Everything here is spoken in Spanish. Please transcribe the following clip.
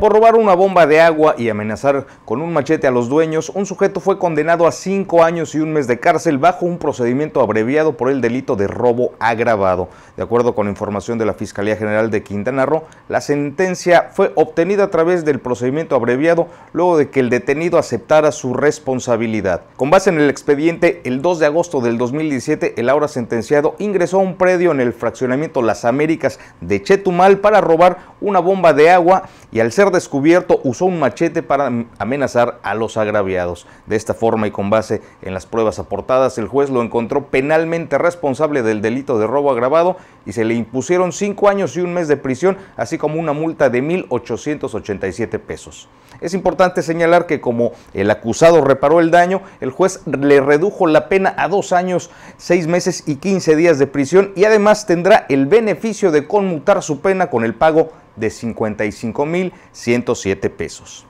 Por robar una bomba de agua y amenazar con un machete a los dueños, un sujeto fue condenado a cinco años y un mes de cárcel bajo un procedimiento abreviado por el delito de robo agravado. De acuerdo con información de la Fiscalía General de Quintana Roo, la sentencia fue obtenida a través del procedimiento abreviado luego de que el detenido aceptara su responsabilidad. Con base en el expediente, el 2 de agosto del 2017, el ahora sentenciado ingresó a un predio en el fraccionamiento Las Américas de Chetumal para robar una bomba de agua y al ser descubierto usó un machete para amenazar a los agraviados. De esta forma y con base en las pruebas aportadas, el juez lo encontró penalmente responsable del delito de robo agravado y se le impusieron cinco años y un mes de prisión, así como una multa de 1.887 pesos. Es importante señalar que como el acusado reparó el daño, el juez le redujo la pena a dos años, seis meses y 15 días de prisión y además tendrá el beneficio de conmutar su pena con el pago de 55.107 pesos.